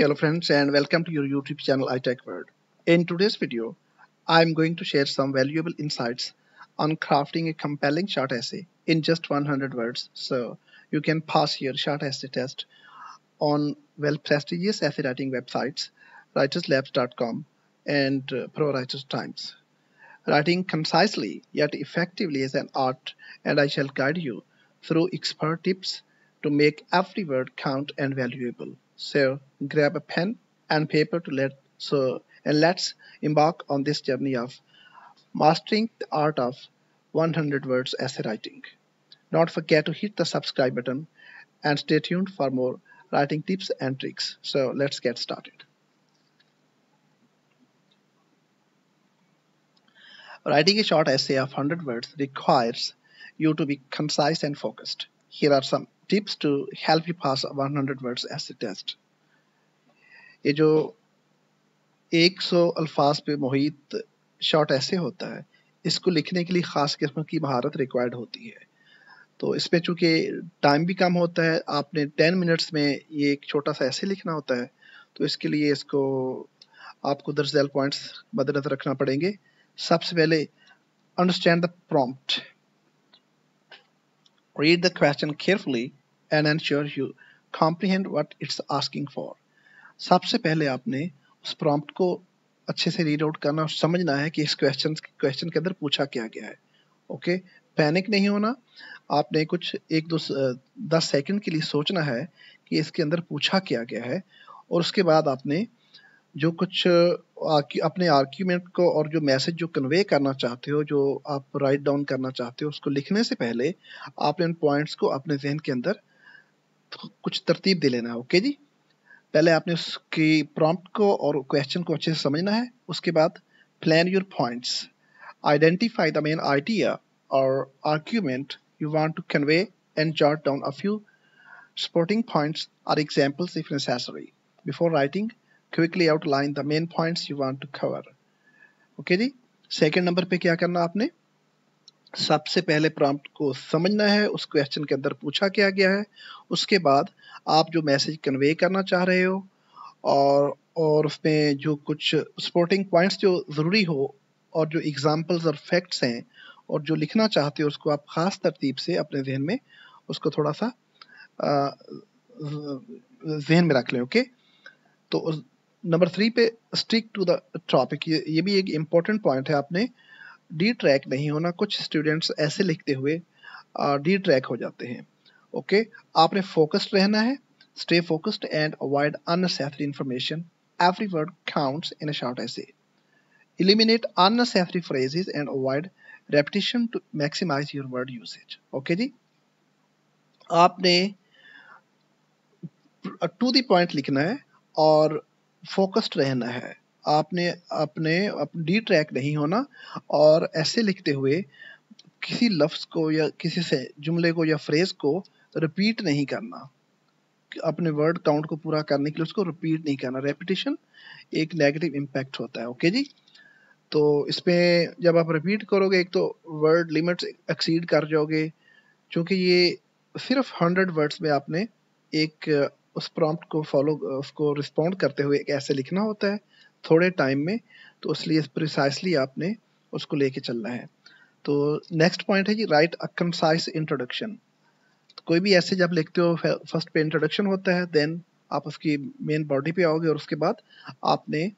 Hello friends and welcome to your YouTube channel iTechWord. In today's video, I am going to share some valuable insights on crafting a compelling short essay in just 100 words so you can pass your short essay test on well prestigious essay writing websites writerslabs.com and uh, ProWriters Times. Writing concisely yet effectively is an art and I shall guide you through expert tips to make every word count and valuable. So grab a pen and paper to let so and let's embark on this journey of mastering the art of 100 words essay writing. Don't forget to hit the subscribe button and stay tuned for more writing tips and tricks. So let's get started. Writing a short essay of 100 words requires you to be concise and focused. Here are some tips to help you pass 100 words as test ये जो 100 अल्फाज पे मोहित short ऐसे होता है इसको लिखने के लिए ख़ास किस्म की महारत रिक्वायर्ड होती है तो इस पर चूँकि टाइम भी कम होता है आपने टेन मिनट्स में ये एक छोटा सा ऐसे लिखना होता है तो इसके लिए इसको आपको दर्जैल पॉइंट्स मदनजर रखना पड़ेंगे सबसे पहले understand the prompt read the question carefully and ensure you comprehend what it's asking for सबसे पहले आपने उस प्रॉम्प्ट को अच्छे से रीड आउट करना और समझना है कि इस क्वेश्चन क्वेश्चन के अंदर पूछा क्या गया है ओके पैनिक नहीं होना आपने कुछ एक दो दस सेकंड के लिए सोचना है कि इसके अंदर पूछा क्या गया है और उसके बाद आपने जो कुछ अपने आर्क्यूमेंट को और जो मैसेज जो कन्वे करना चाहते हो जो आप राइट डाउन करना चाहते हो उसको लिखने से पहले आपने उन पॉइंट्स को अपने जहन के अंदर कुछ तरतीब दे लेना है ओके जी पहले आपने उसकी प्रॉम्प्ट को और क्वेश्चन को अच्छे से समझना है उसके बाद plan your points identify the main idea और argument you want to convey and jot down a few supporting points or examples if necessary before writing quickly outline the main points you want to cover okay जी second number पर क्या करना आपने सबसे पहले prompt को समझना है उस क्वेश्चन के अंदर पूछा क्या गया है उसके बाद आप जो मैसेज कन्वे करना चाह रहे हो और और उसमें जो कुछ सपोर्टिंग पॉइंट्स जो ज़रूरी हो और जो एग्जांपल्स और फैक्ट्स हैं और जो लिखना चाहते हो उसको आप ख़ास तरतीब से अपने जहन में उसको थोड़ा सा जहन में रख लें ओके तो नंबर थ्री पे स्टिक टू द टॉपिक ये, ये भी एक इम्पोर्टेंट पॉइंट है आपने डी ट्रैक नहीं होना कुछ स्टूडेंट्स ऐसे लिखते हुए डी ट्रैक हो जाते हैं ओके okay? आपने फोकस्ड रहना है stay focused and avoid unnecessary information every word counts in a short essay eliminate unnecessary phrases and avoid repetition to maximise your word usage okay जी आपने टू द पॉइंट लिखना है और focused रहना है आपने अपने डी ट्रैक नहीं होना और ऐसे लिखते हुए किसी लफ्ज़ को या किसी से जुमले को या फ्रेज़ को रिपीट नहीं करना अपने वर्ड काउंट को पूरा करने के लिए उसको रिपीट नहीं करना रेपिटेशन एक नेगेटिव इम्पैक्ट होता है ओके जी तो इसमें जब आप रिपीट करोगे एक तो वर्ड लिमिट्स एक्सीड कर जाओगे क्योंकि ये सिर्फ हंड्रेड वर्ड्स में आपने एक उस प्रॉम्प्ट को फॉलो उसको रिस्पॉन्ड करते हुए एक ऐसे लिखना होता है थोड़े टाइम में तो इसलिए प्रिसाइसली आपने उसको लेके चलना है तो नेक्स्ट पॉइंट है जी राइट अ कंसाइज इंट्रोडक्शन कोई भी ऐसे जब लिखते हो फर्स्ट पे इंट्रोडक्शन होता है देन आप उसकी मेन बॉडी पे आओगे और उसके बाद आपने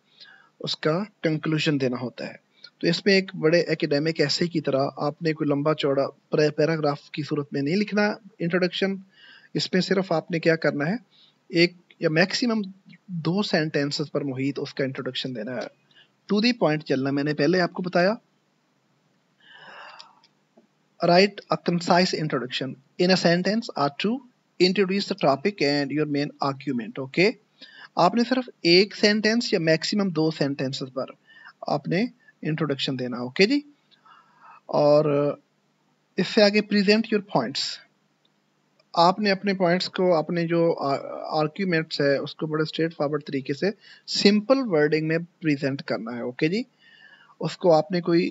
उसका कंक्लूजन देना होता है तो इसमें एक बड़े एकेडमिक ऐसे की तरह आपने कोई लंबा चौड़ा पैराग्राफ की सूरत में नहीं लिखना इंट्रोडक्शन इसमें सिर्फ आपने क्या करना है एक या मैक्सिमम दो सेंटेंसेस पर मोहित उसका इंट्रोडक्शन देना है टू दी पॉइंट चलना मैंने पहले आपको बताया right a concise introduction in a sentence or two introduce the topic and your main argument okay आपने सिर्फ एक सेंटेंस या मैक्सिमम दो सेंटेंसेस पर आपने इंट्रोडक्शन देना ओके okay जी और uh, इससे आगे प्रेजेंट योर पॉइंट्स आपने अपने पॉइंट्स को अपने जो आर्ग्यूमेंट्स है उसको बड़े स्ट्रेट फॉरवर्ड तरीके से सिंपल वर्डिंग में प्रेजेंट करना है ओके जी उसको आपने कोई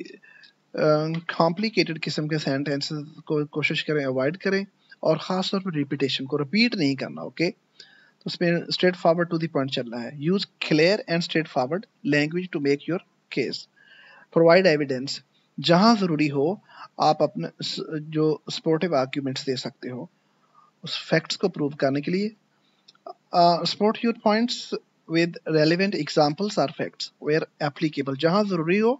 कॉम्प्लिकेटेड uh, किस्म के सेंटेंसेस को कोशिश करें अवॉइड करें और ख़ास तौर पर रिपीटेशन को रिपीट नहीं करना ओके तो उसमें straightforward to the point चलना है use clear and straightforward language to make your case provide evidence जहाँ ज़रूरी हो आप अपने जो सपोर्टिव आर्ग्यूमेंट्स दे सकते हो उस फैक्ट्स को प्रूव करने के लिए support your points with relevant examples or facts where applicable जहाँ ज़रूरी हो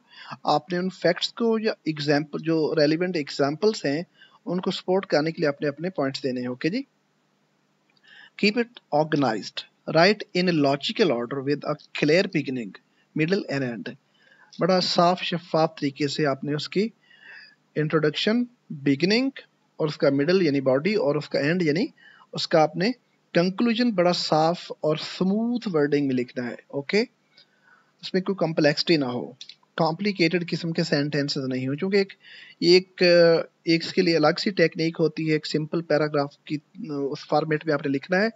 आपने उन फैक्ट्स को या एग्जाम्पल जो रेलिवेंट एग्जाम्पल्स हैं उनको सपोर्ट करने के लिए अपने अपने पॉइंट्स देने हैं ओके जी keep it organise write in logical order with a clear beginning middle and end बड़ा साफ शफाफ तरीके से आपने उसकी इंट्रोडक्शन बिगिनिंग और उसका मिडल यानी बॉडी और उसका एंड यानी उसका आपने कंक्लूजन बड़ा साफ और स्मूथ वर्डिंग में लिखना है ओके उसमें कोई कॉम्प्लेक्सिटी ना हो कॉम्प्लिकेटेड किस्म के सेंटेंसेस नहीं हो क्योंकि एक एक एक इसके लिए अलग सी टेक्निक होती है एक सिंपल पैराग्राफ की उस फॉर्मेट में आपने लिखना है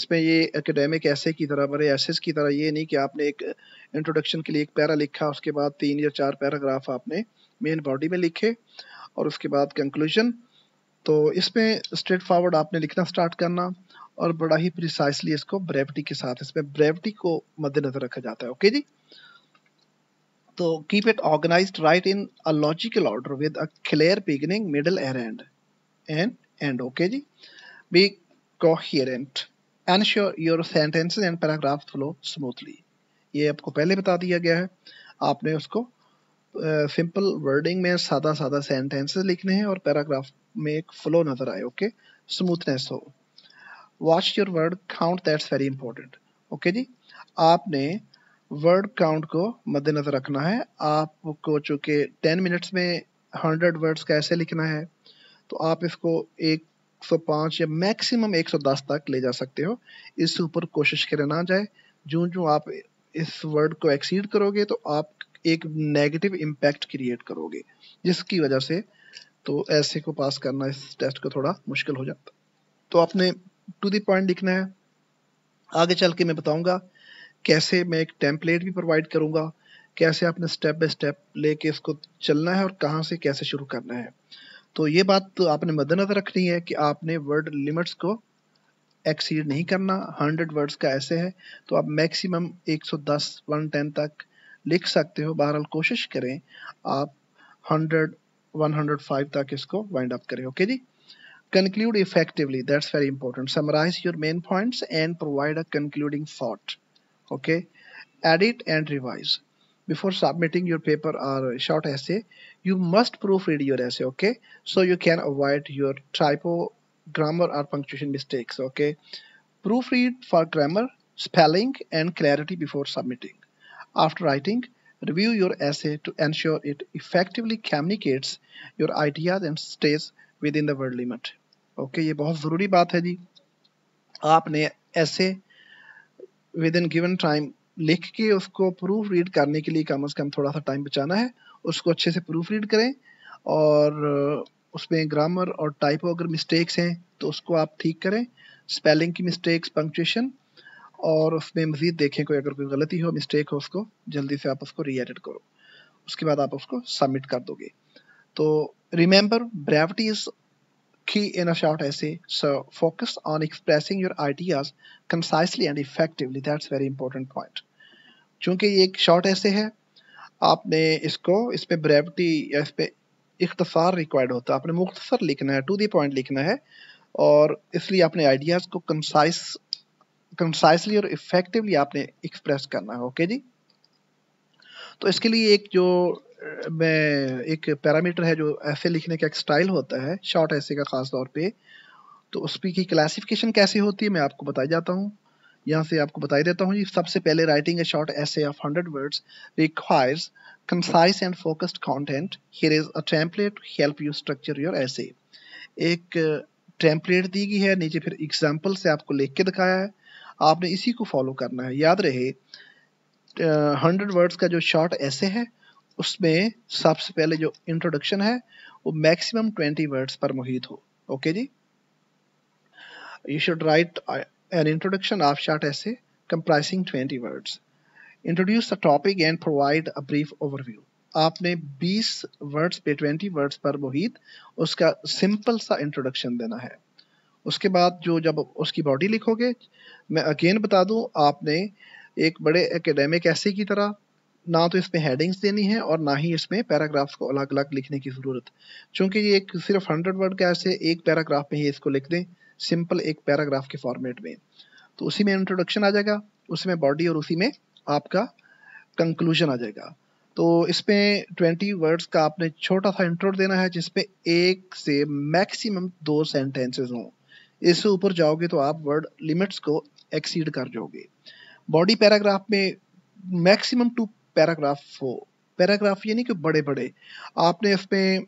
इसमें ये एकेडमिक ऐसे की तरह बड़े ऐसे की तरह ये नहीं कि आपने एक इंट्रोडक्शन के लिए एक पैरा लिखा उसके बाद तीन या चार पैराग्राफ आपने मेन बॉडी में लिखे और उसके बाद कंक्लूजन तो इसमें स्ट्रेट फॉरवर्ड आपने लिखना स्टार्ट करना और बड़ा ही प्रिसाइसली इसको ब्रेविटी के साथ इसमें ब्रेविटी को मद्देनजर रखा जाता है ओके जी तो keep it organise write in a logical order with a clear beginning middle uh and and end okay जी be coherent ensure your sentences and paragraph flow smoothly ये आपको पहले बता दिया गया है आपने उसको सिंपल uh, वर्डिंग में सादा सादा सेंटेंसेस लिखने हैं और पैराग्राफ में एक फ्लो नज़र आए ओके स्मूथनेस हो watch your word count that's very important okay जी आपने वर्ड काउंट को मद्देनजर रखना है आपको चूंकि टेन मिनट्स में हंड्रेड वर्ड्स कैसे लिखना है तो आप इसको एक सौ 105 या मैक्सिमम एक सौ दस तक ले जा सकते हो इससे ऊपर कोशिश करें ना जाए जो जो आप इस वर्ड को एक्सीड करोगे तो आप एक नेगेटिव इम्पैक्ट क्रिएट करोगे जिसकी वजह से तो ऐसे को पास करना इस टेस्ट को थोड़ा मुश्किल हो जाता तो आपने टू दी पॉइंट लिखना है आगे चल के मैं बताऊंगा कैसे मैं एक टेम्पलेट भी प्रोवाइड करूंगा कैसे आपने स्टेप बाय स्टेप लेके इसको चलना है और कहाँ से कैसे शुरू करना है तो ये बात तो आपने मद्देनजर रखनी है कि आपने वर्ड लिमिट्स को एक्सीड नहीं करना हंड्रेड वर्ड्स का ऐसे है तो आप मैक्सिमम 110 110 तक लिख सकते हो बहरहाल कोशिश करें आप हंड्रेड 105 तक इसको वाइंड अप करें ओके जी conclude effectively that's very important summarise your main points and provide a concluding thought okay edit and revise before submitting your paper or short essay, you must proofread your essay, okay? So you can avoid your typo, grammar or punctuation mistakes, okay? Proofread for grammar, spelling and clarity before submitting. After writing, Review your essay to ensure it effectively communicates your ideas and stays within the word limit. Okay okay, ये बहुत ज़रूरी बात है जी आपने ऐसे with in given time लिख के उसको प्रूफ रीड करने के लिए कम अज़ कम थोड़ा सा टाइम बचाना है उसको अच्छे से प्रूफ रीड करें और उसमें ग्रामर और टाइपो अगर मिस्टेक्स हैं तो उसको आप ठीक करें स्पेलिंग की मिस्टेक्स पंक्चुएशन और उसमें मज़ीद देखें कोई अगर कोई गलती हो मिस्टेक हो उसको जल्दी से आप उसको री एडिट करो उसके बाद आप उसको सबमिट कर दोगे तो रिमेंबर ब्रेविटी इज की इन a short essay so focus on expressing your ideas concisely and effectively that's very important point चूँकि ये एक शॉर्ट ऐसे है आपने इसको इस पर ब्रेविटी या इस पर इख्तसार रिक्वायर्ड होता है आपने मुख्तसर लिखना है टू दी पॉइंट लिखना है और इसलिए अपने आइडियाज़ को कंसाइस कंसाइसली और इफेक्टिवली आपने एक्सप्रेस करना है ओके जी तो इसके लिए एक जो मैं एक पैरामीटर है जो ऐसे लिखने का एक स्टाइल होता है शॉर्ट ऐसे का खास तौर पे तो उसकी की क्लासिफिकेशन कैसे होती है मैं आपको बताई जाता हूँ यहाँ से आपको बताई देता हूँ सबसे पहले writing a short essay of hundred words requires concise and focused content Here is a template to help you structure your essay. एक टेम्पलेट दी गई है नीचे फिर एग्जाम्पल से आपको लिख के दिखाया है आपने इसी को फॉलो करना है याद रहे हंड्रेड वर्ड्स का जो शॉर्ट ऐसे है उसमें सबसे पहले जो इंट्रोडक्शन है वो मैक्सिमम ट्वेंटी वर्ड्स पर मुहित हो ओके जी you should write an introduction of short essay comprising twenty words introduce the topic and provide a brief overview आपने 20 वर्ड्स पे 20 वर्ड्स पर मोहित उसका सिंपल सा इंट्रोडक्शन देना है उसके बाद जो जब उसकी बॉडी लिखोगे मैं अगेन बता दूं आपने एक बड़े एकेडमिक ऐसे की तरह ना तो इसमें हेडिंग्स देनी है और ना ही इसमें पैराग्राफ्स को अलग अलग लिखने की ज़रूरत चूंकि ये एक सिर्फ हंड्रेड वर्ड का ऐसे एक पैराग्राफ में ही इसको लिख दें सिंपल एक पैराग्राफ के फॉर्मेट में तो उसी में इंट्रोडक्शन आ जाएगा उसमें बॉडी और उसी में आपका कंक्लूजन आ जाएगा तो इसमें ट्वेंटी वर्ड्स का आपने छोटा सा इंट्रो देना है जिसमें एक से मैक्सिमम दो सेंटेंसेस हों इससे ऊपर जाओगे तो आप वर्ड लिमिट्स को एक्सीड कर जाओगे बॉडी पैराग्राफ में मैक्सिमम टू पैराग्राफ हो पैराग्राफ ये नहीं कि बड़े बड़े आपने इसमें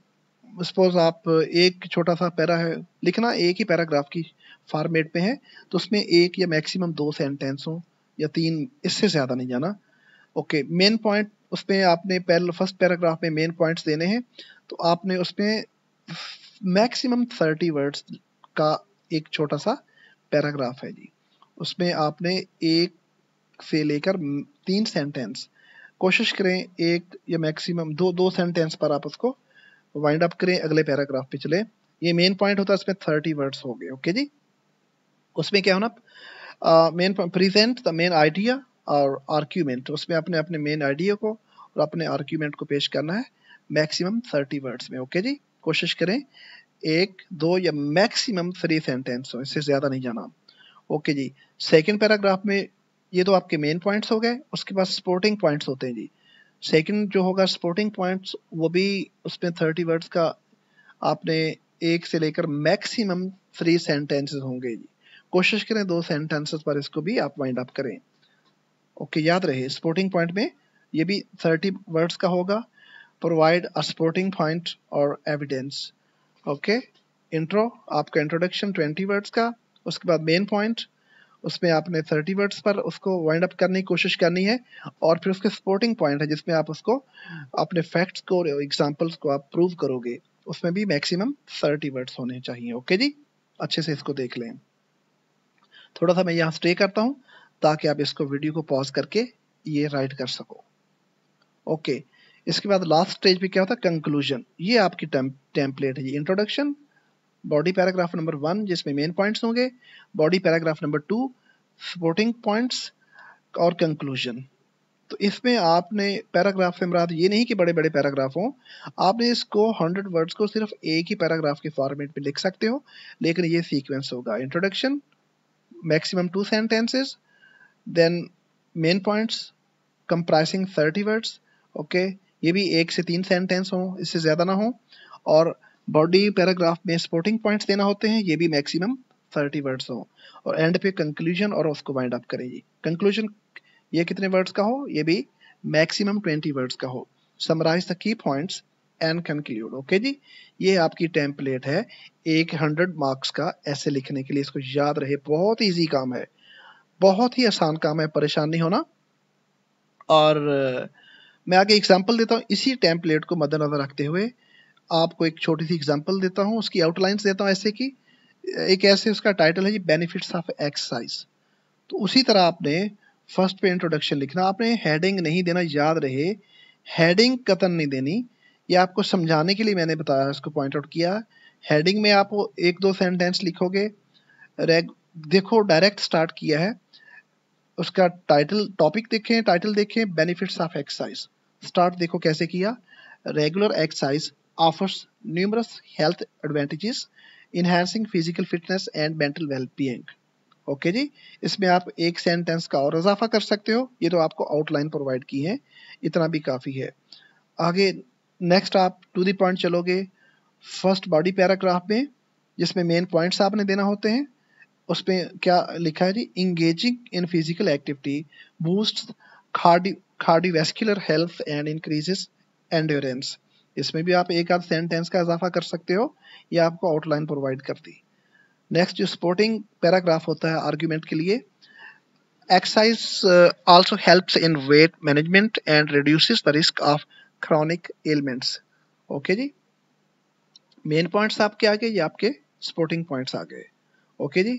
सपोज आप एक छोटा सा पैरा है लिखना एक ही पैराग्राफ की फॉर्मेट पे है तो उसमें एक या मैक्सिमम दो सेंटेंस हो या तीन इससे ज़्यादा नहीं जाना ओके मेन पॉइंट उसमें आपने पहले फर्स्ट पैराग्राफ में मेन पॉइंट्स देने हैं तो आपने उसमें मैक्सिमम थर्टी वर्ड्स का एक छोटा सा पैराग्राफ है जी उसमें आपने एक से लेकर तीन सेंटेंस कोशिश करें एक या मैक्सिमम दो दो सेंटेंस पर आप उसको वाइंड अप करें अगले पैराग्राफ पे चले ये मेन पॉइंट होता है इसमें थर्टी वर्ड्स हो गए ओके जी उसमें क्या होना main present the main idea और आर्ग्यूमेंट उसमें आपने अपने मेन आइडिया को और अपने आर्ग्यूमेंट को पेश करना है मैक्सिमम थर्टी वर्ड्स में ओके जी कोशिश करें एक दो या मैक्सिमम थ्री सेंटेंस हो इससे ज़्यादा नहीं जाना ओके जी सेकंड पैराग्राफ में ये तो आपके मेन पॉइंट्स हो गए उसके बाद सपोर्टिंग पॉइंट्स होते हैं जी सेकंड जो होगा सपोर्टिंग पॉइंट्स वो भी उसमें थर्टी वर्ड्स का आपने एक से लेकर मैक्सिमम थ्री सेंटेंसेस होंगे जी कोशिश करें दो सेंटेंसेस पर इसको भी आप वाइंड अप करें ओके okay, याद रहे सपोर्टिंग पॉइंट में ये भी थर्टी वर्ड्स का होगा प्रोवाइड अ सपोर्टिंग पॉइंट और एविडेंस ओके इंट्रो आपका इंट्रोडक्शन ट्वेंटी वर्ड्स का उसके बाद मेन पॉइंट उसमें आपने थर्टी वर्ड्स पर उसको वाइंड अप करने की कोशिश करनी है और फिर उसके सपोर्टिंग पॉइंट है जिसमें आप उसको अपने फैक्ट्स को एग्जाम्पल्स को आप प्रूव करोगे उसमें भी मैक्सिमम थर्टी वर्ड्स होने चाहिए ओके जी अच्छे से इसको देख लें थोड़ा सा मैं यहाँ स्टे करता हूँ ताकि आप इसको वीडियो को पॉज करके ये राइट कर सको ओके okay. इसके बाद लास्ट स्टेज पे क्या होता है कंक्लूजन ये आपकी टेम्पलेट है introduction body paragraph number one जिसमें मेन पॉइंट्स होंगे body paragraph number two supporting points और कंक्लूजन तो इसमें आपने पैराग्राफ से मराद ये नहीं कि बड़े बड़े पैराग्राफ हों आपने इसको हंड्रेड वर्ड्स को सिर्फ एक ही पैराग्राफ के फॉर्मेट में लिख सकते हो लेकिन ये सीक्वेंस होगा introduction maximum two sentences then main points comprising thirty words okay ये भी एक से तीन सेंटेंस हो इससे ज़्यादा ना हो और बॉडी पैराग्राफ में सपोर्टिंग पॉइंट्स देना होते हैं ये भी मैक्सिमम थर्टी वर्ड्स हो और एंड पे कंक्लूजन और उसको वाइंड अप करें कंक्लूजन ये कितने वर्ड्स का हो ये भी मैक्सिमम ट्वेंटी वर्ड्स का हो summarize the key points and conclude okay जी ये आपकी टेम्पलेट है एक हंड्रेड मार्क्स का ऐसे लिखने के लिए इसको याद रहे बहुत ईजी काम है बहुत ही आसान काम है परेशान नहीं होना और मैं आगे एग्जाम्पल देता हूँ इसी टेम्पलेट को मद्देनजर रखते हुए आपको एक छोटी सी एग्जाम्पल देता हूँ उसकी आउटलाइंस देता हूँ ऐसे की एक ऐसे उसका टाइटल है जी बेनिफिट्स ऑफ एक्सरसाइज तो उसी तरह आपने फर्स्ट पे इंट्रोडक्शन लिखना आपने हेडिंग नहीं देना याद रहे हेडिंग कतन नहीं देनी ये आपको समझाने के लिए मैंने बताया इसको पॉइंट आउट किया हेडिंग में आप एक दो सेंटेंस लिखोगे रेग देखो डायरेक्ट स्टार्ट किया है उसका टाइटल टॉपिक देखें टाइटल देखें बेनिफिट्स ऑफ एक्सरसाइज स्टार्ट देखो कैसे किया regular exercise offers numerous health advantages enhancing physical fitness and mental wellbeing okay जी इसमें आप एक सेंटेंस का और इजाफा कर सकते हो ये तो आपको आउटलाइन प्रोवाइड की है इतना भी काफ़ी है आगे नेक्स्ट आप टू दी पॉइंट चलोगे फर्स्ट बॉडी पैराग्राफ में जिसमें मेन पॉइंट्स आपने देना होते हैं उसमें क्या लिखा है जी engaging in physical activity boost cardio cardiovascular health and increases endurance इसमें भी आप एक आध सेंटेंस का इजाफा कर सकते हो या आपको आउटलाइन प्रोवाइड कर दी नेक्स्ट जो सपोर्टिंग पैराग्राफ होता है आर्ग्यूमेंट के लिए exercise also helps in weight management and reduces the risk of chronic elements okay जी मेन पॉइंट्स आपके आ गए या आपके सपोर्टिंग पॉइंट्स आ गए ओके जी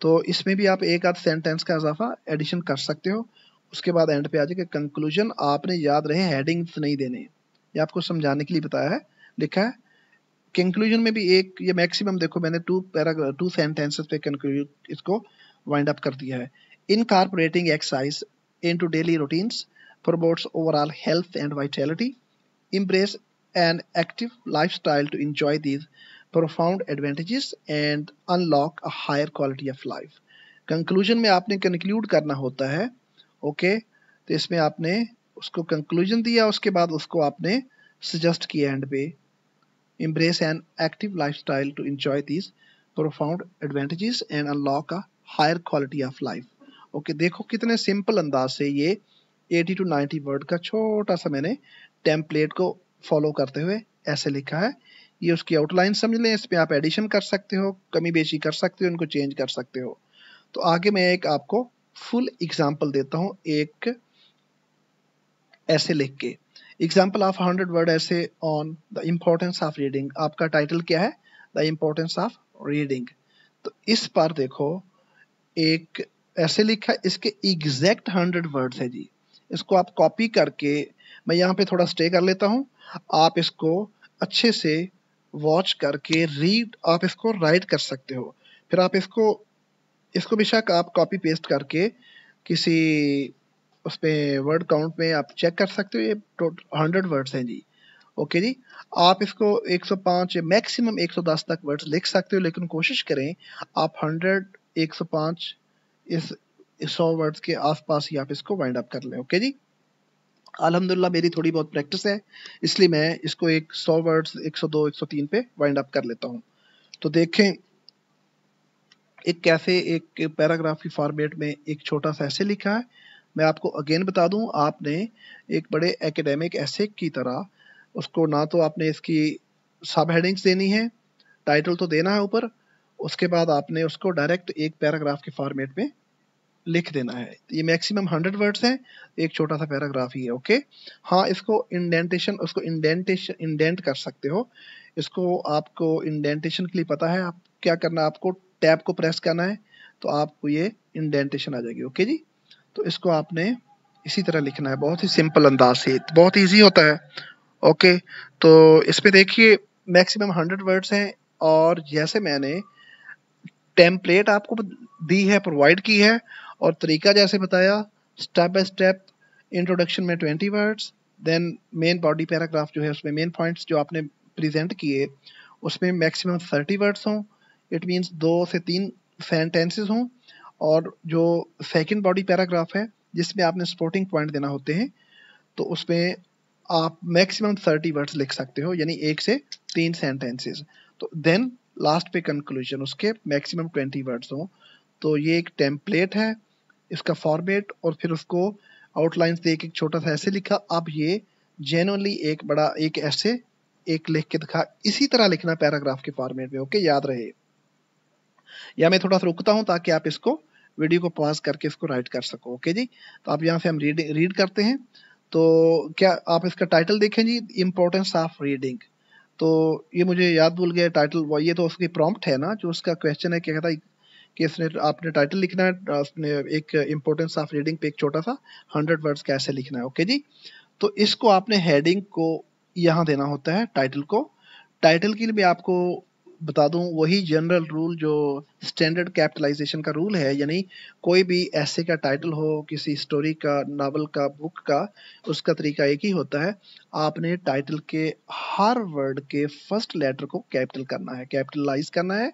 तो इसमें भी आप एक आध सेंटेंस का इजाफा एडिशन कर सकते हो उसके बाद एंड पे आ जाएगा कंक्लूजन आपने याद रहे हेडिंग्स नहीं देने ये आपको समझाने के लिए बताया है लिखा है कंक्लूजन में भी एक ये मैक्सिमम देखो मैंने टू पैरा टू सेंटेंसेस पे कंक्लूजन इसको वाइंड अप कर दिया है incorporating exercise into daily routines overall health and and embrace an active lifestyle to enjoy these profound advantages and unlock a higher quality of life conclusion में आपने conclude करना होता है okay तो इसमें आपने उसको कंक्लूजन दिया उसके बाद उसको आपने सजेस्ट किया एंड पे embrace an active lifestyle to enjoy these profound advantages and unlock a higher quality of life okay देखो कितने सिंपल अंदाज से ये 80 टू 90 वर्ड का छोटा सा मैंने टेम्पलेट को फॉलो करते हुए ऐसे लिखा है ये उसकी आउटलाइन समझ लें इसमें आप एडिशन कर सकते हो कमी बेशी कर सकते हो इनको चेंज कर सकते हो तो आगे मैं एक आपको फुल एग्जाम्पल देता हूँ एक ऐसे लिख के example of hundred word essay on the importance of reading आपका टाइटल क्या है द इम्पोर्टेंस ऑफ रीडिंग तो इस पर देखो एक ऐसे लिखा इसके एग्जैक्ट हंड्रेड वर्ड्स है जी इसको आप कॉपी करके मैं यहाँ पे थोड़ा स्टे कर लेता हूँ आप इसको अच्छे से वॉच करके रीड आप इसको राइट कर सकते हो फिर आप इसको इसको बेशक आप कॉपी पेस्ट करके किसी उस पर वर्ड काउंट में आप चेक कर सकते हो ये टोटल हंड्रेड वर्ड्स हैं जी ओके जी आप इसको 105 मैक्सिमम 110 तक वर्ड्स लिख सकते हो लेकिन कोशिश करें आप 100 105 इस सौ वर्ड्स के आसपास ही आप इसको वाइंड अप कर लें ओके जी अल्हम्दुलिल्लाह मेरी थोड़ी बहुत प्रैक्टिस है इसलिए मैं इसको एक सौ वर्ड्स 102 103 पे वाइंड अप कर लेता हूँ तो देखें एक कैसे एक पैराग्राफ की फॉर्मेट में एक छोटा सा ऐसे लिखा है मैं आपको अगेन बता दूं आपने एक बड़े एकेडमिक ऐसे की तरह उसको ना तो आपने इसकी सब हेडिंग्स देनी है टाइटल तो देना है ऊपर उसके बाद आपने उसको डायरेक्ट एक पैराग्राफ के फॉर्मेट में लिख देना है ये मैक्सिमम हंड्रेड वर्ड्स हैं एक छोटा सा पैराग्राफ ही है ओके हाँ इसको इंडेंटेशन उसको इंडेंटेशन इंडेंट कर सकते हो इसको आपको इंडेंटेशन के लिए पता है आप क्या करना आपको टैब को प्रेस करना है तो आपको ये इंडेंटेशन आ जाएगी ओके जी तो इसको आपने इसी तरह लिखना है बहुत ही सिंपल अंदाज से बहुत ईजी होता है ओके तो इस पर देखिए मैक्सिमम हंड्रेड वर्ड्स हैं और जैसे मैंने टेम्पलेट आपको दी है प्रोवाइड की है और तरीका जैसे बताया स्टेप बाय स्टेप इंट्रोडक्शन में twenty words then main body paragraph जो है उसमें मेन पॉइंट्स जो आपने प्रेजेंट किए उसमें मैक्सिमम थर्टी वर्ड्स हों इट मीन्स दो से तीन सेंटेंसेस हों और जो सेकंड बॉडी पैराग्राफ है जिसमें आपने सपोर्टिंग पॉइंट देना होते हैं तो उसमें आप मैक्सिमम थर्टी वर्ड्स लिख सकते हो यानी एक से तीन सेंटेंसेस तो देन लास्ट पे कंक्लूजन उसके मैक्सिमम ट्वेंटी वर्ड्स हों तो ये एक टेम्पलेट है इसका फॉर्मेट और फिर उसको आउटलाइंस दे एक छोटा सा ऐसे लिखा अब ये जेनली एक बड़ा एक ऐसे एक लिख के दिखा इसी तरह लिखना पैराग्राफ के फॉर्मेट में ओके याद रहे या मैं थोड़ा सा रुकता हूँ ताकि आप इसको वीडियो को पॉज करके इसको राइट कर सको ओके जी तो आप यहाँ से हम रीड रीड करते हैं तो क्या आप इसका टाइटल देखें जी इम्पोर्टेंस ऑफ रीडिंग तो ये मुझे याद भूल गया टाइटल वो ये तो उसकी प्रॉम्प्ट है ना जो उसका क्वेश्चन है क्या कहता है कि इसने आपने टाइटल लिखना है उसने एक इम्पोर्टेंस ऑफ रीडिंग पे एक छोटा सा हंड्रेड वर्ड्स कैसे लिखना है ओके जी तो इसको आपने हेडिंग को यहाँ देना होता है टाइटल को टाइटल के लिए भी आपको बता दूं वही जनरल रूल जो स्टैंडर्ड कैपिटलाइजेशन का रूल है यानी कोई भी ऐसे का टाइटल हो किसी स्टोरी का नावल का बुक का उसका तरीका एक ही होता है आपने टाइटल के हर वर्ड के फर्स्ट लेटर को कैपिटल करना है कैपिटलाइज करना है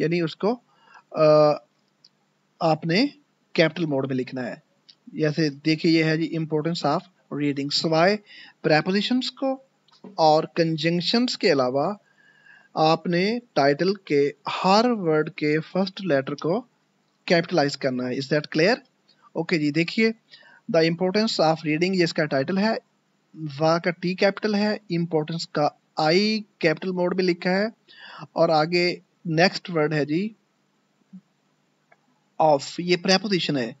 यानी उसको आ, आपने कैपिटल मोड में लिखना है जैसे देखिए ये है जी इम्पोर्टेंस ऑफ रीडिंग सवाए प्रेपोजिशंस को और कंजंक्शंस के अलावा आपने टाइटल के हर वर्ड के फर्स्ट लेटर को कैपिटलाइज करना है इज दैट क्लियर ओके जी देखिए द इम्पोर्टेंस ऑफ रीडिंग ये इसका टाइटल है वा का टी कैपिटल है इम्पोर्टेंस का आई कैपिटल मोड में लिखा है और आगे नेक्स्ट वर्ड है जी ऑफ ये प्रेपोजिशन है